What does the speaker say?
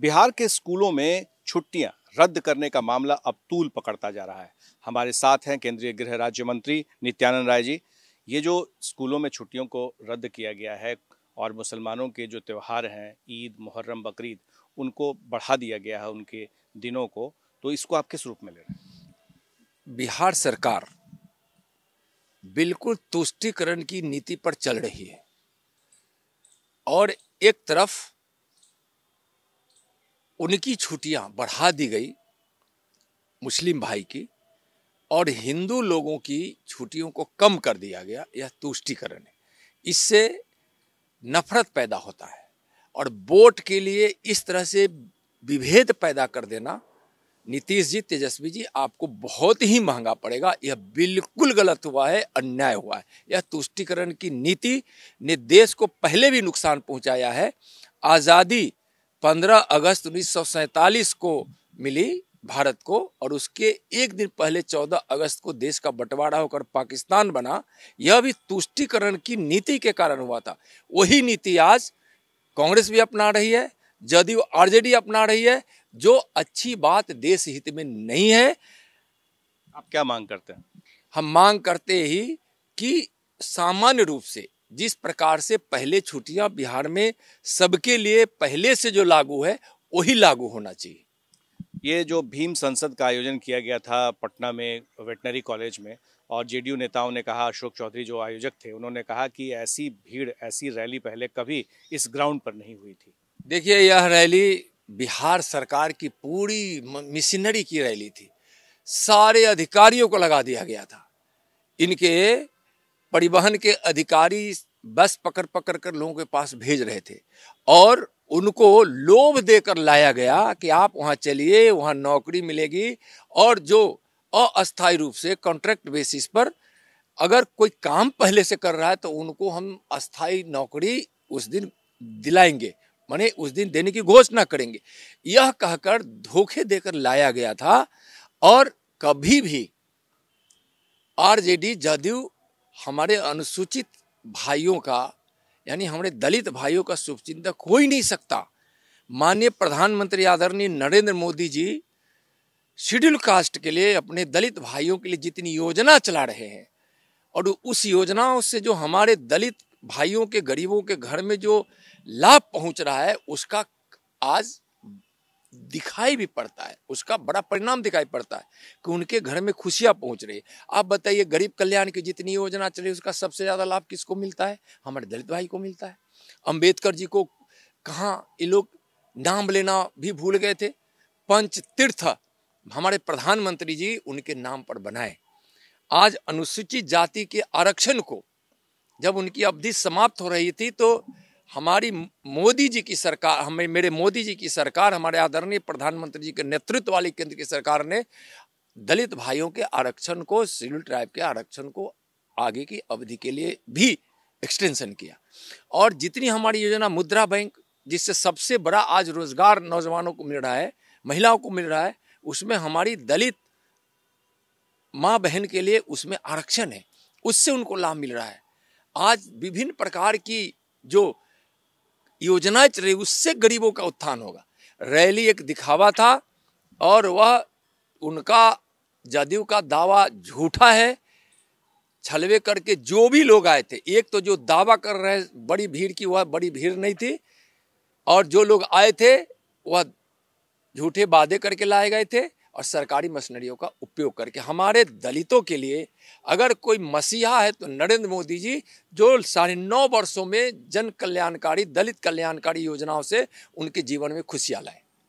बिहार के स्कूलों में छुट्टियां रद्द करने का मामला अब तूल पकड़ता जा रहा है हमारे साथ हैं केंद्रीय गृह राज्य मंत्री नित्यानंद राय जी ये जो स्कूलों में छुट्टियों को रद्द किया गया है और मुसलमानों के जो त्यौहार हैं ईद मुहर्रम बकरीद उनको बढ़ा दिया गया है उनके दिनों को तो इसको आप किस रूप में ले रहे हैं बिहार सरकार बिल्कुल तुष्टिकरण की नीति पर चल रही है और एक तरफ उनकी छुट्टियां बढ़ा दी गई मुस्लिम भाई की और हिंदू लोगों की छुट्टियों को कम कर दिया गया यह तुष्टिकरण है इससे नफरत पैदा होता है और वोट के लिए इस तरह से विभेद पैदा कर देना नीतीश जी तेजस्वी जी आपको बहुत ही महंगा पड़ेगा यह बिल्कुल गलत हुआ है अन्याय हुआ है यह तुष्टिकरण की नीति ने देश को पहले भी नुकसान पहुंचाया है आज़ादी 15 अगस्त उन्नीस को मिली भारत को और उसके एक दिन पहले 14 अगस्त को देश का बंटवारा होकर पाकिस्तान बना यह भी तुष्टिकरण की नीति के कारण हुआ था वही नीति आज कांग्रेस भी अपना रही है जदयू आरजेडी अपना रही है जो अच्छी बात देश हित में नहीं है आप क्या मांग करते हैं हम मांग करते ही कि सामान्य रूप से जिस प्रकार से पहले छुट्टियां बिहार में सबके लिए पहले से जो लागू है वही लागू होना चाहिए ये जो भीम संसद का आयोजन किया गया था पटना में वेटनरी कॉलेज में और जेडीयू नेताओं ने कहा अशोक चौधरी जो आयोजक थे उन्होंने कहा कि ऐसी भीड़ ऐसी रैली पहले कभी इस ग्राउंड पर नहीं हुई थी देखिए यह रैली बिहार सरकार की पूरी मिशनरी की रैली थी सारे अधिकारियों को लगा दिया गया था इनके परिवहन के अधिकारी बस पकड़ पकड़ कर लोगों के पास भेज रहे थे और उनको लोभ देकर लाया गया कि आप वहाँ चलिए वहाँ नौकरी मिलेगी और जो अस्थायी रूप से कॉन्ट्रैक्ट बेसिस पर अगर कोई काम पहले से कर रहा है तो उनको हम अस्थायी नौकरी उस दिन दिलाएंगे माने उस दिन देने की घोषणा करेंगे यह कहकर धोखे देकर लाया गया था और कभी भी आरजेडी जदयू हमारे अनुसूचित भाइयों का यानी हमारे दलित भाइयों का शुभचिंतक हो ही नहीं सकता माननीय प्रधानमंत्री आदरणीय नरेंद्र मोदी जी शेड्यूल कास्ट के लिए अपने दलित भाइयों के लिए जितनी योजना चला रहे हैं और उस योजनाओं से जो हमारे दलित भाइयों के गरीबों के घर में जो लाभ पहुंच रहा है उसका आज दिखाई भी पड़ता है उसका बड़ा परिणाम दिखाई पड़ता है कि उनके घर में खुशियाँ पहुँच रही है आप बताइए गरीब कल्याण की जितनी योजना चल रही है उसका सबसे ज़्यादा लाभ किसको मिलता है हमारे दलित भाई को मिलता है अम्बेडकर जी को कहाँ ये लोग नाम लेना भी भूल गए थे पंच तीर्थ हमारे प्रधानमंत्री जी उनके नाम पर बनाए आज अनुसूचित जाति के आरक्षण को जब उनकी अवधि समाप्त हो रही थी तो हमारी मोदी जी की सरकार हमें मेरे मोदी जी की सरकार हमारे आदरणीय प्रधानमंत्री जी के नेतृत्व वाली केंद्र की सरकार ने दलित भाइयों के आरक्षण को सिविल ट्राइब के आरक्षण को आगे की अवधि के लिए भी एक्सटेंशन किया और जितनी हमारी योजना मुद्रा बैंक जिससे सबसे बड़ा आज रोजगार नौजवानों को मिल रहा है महिलाओं को मिल रहा है उसमें हमारी दलित माँ बहन के लिए उसमें आरक्षण है उससे उनको लाभ मिल रहा है आज विभिन्न प्रकार की जो योजनाएं चल रही उससे गरीबों का उत्थान होगा रैली एक दिखावा था और वह उनका जदयू का दावा झूठा है छलवे करके जो भी लोग आए थे एक तो जो दावा कर रहे बड़ी भीड़ की वह बड़ी भीड़ नहीं थी और जो लोग आए थे वह झूठे वादे करके लाए गए थे और सरकारी मशीनरियों का उपयोग करके हमारे दलितों के लिए अगर कोई मसीहा है तो नरेंद्र मोदी जी जो साढ़े नौ वर्षों में जन कल्याणकारी दलित कल्याणकारी योजनाओं से उनके जीवन में खुशियाँ लाए